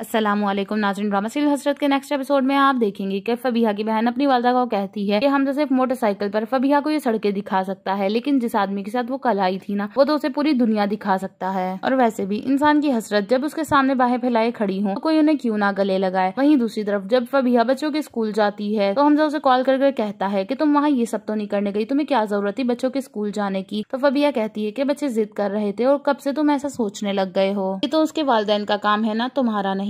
Aslam नाजरन drama serial हसरत के next episode में आप देखेंगे कि फबीहा की बहन अपनी वालदा को कहती है कि तो सिर्फ मोटरसाइकिल पर फबीहा को ये सड़कें दिखा सकता है लेकिन जिस आदमी के साथ वो कल आई थी ना वो तो उसे पूरी दुनिया दिखा सकता है और वैसे भी इंसान की हसरत जब उसके सामने बाहें फैलाए खड़ी हो तो कोई उन्हें क्यूँ ना गले लगाए वही दूसरी तरफ जब फबीहा बच्चों के स्कूल जाती है तो हमजा उसे कॉल करके कहता है की तुम वहाँ ये सब तो नहीं करने गई तुम्हें क्या जरूरत थी बच्चों के स्कूल जाने की तो फबीहा कहती है की बच्चे जिद कर रहे थे और कब से तुम ऐसा सोचने लग गए हो ये तो उसके वालदेन का काम है ना तुम्हारा नहीं